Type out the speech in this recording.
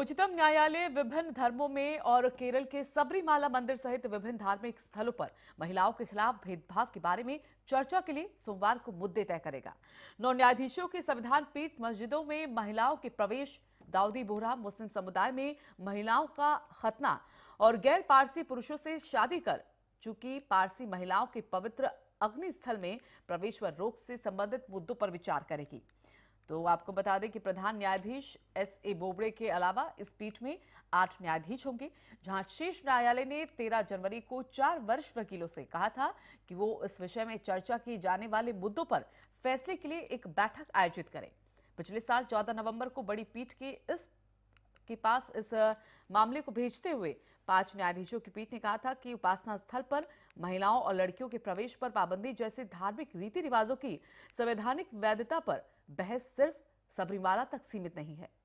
उच्चतम न्यायालय विभिन्न धर्मों में और केरल के सबरीमाला मंदिर सहित विभिन्न धार्मिक स्थलों पर महिलाओं के खिलाफ भेदभाव के बारे में चर्चा के लिए सोमवार को मुद्दे तय करेगा नौ न्यायाधीशों की संविधान पीठ मस्जिदों में महिलाओं के प्रवेश दाऊदी बोहरा मुस्लिम समुदाय में महिलाओं का खतना और गैर पारसी पुरुषों से शादी कर चूंकि पारसी महिलाओं के पवित्र अग्निस्थल में प्रवेश व रोग से संबंधित मुद्दों पर विचार करेगी तो आपको बता दें कि प्रधान न्यायाधीश एस ए बोबड़े के अलावा इस पीठ में आठ न्यायाधीश होंगे जहां शीर्ष न्यायालय ने तेरह जनवरी को चार वरिष्ठ वकीलों से कहा था कि वो इस विषय में चर्चा किए जाने वाले मुद्दों पर फैसले के लिए एक बैठक आयोजित करें पिछले साल 14 नवंबर को बड़ी पीठ के इस के पास इस मामले को भेजते हुए पांच न्यायाधीशों की पीठ ने कहा था कि उपासना स्थल पर महिलाओं और लड़कियों के प्रवेश पर पाबंदी जैसे धार्मिक रीति रिवाजों की संवैधानिक वैधता पर बहस सिर्फ सबरीमाला तक सीमित नहीं है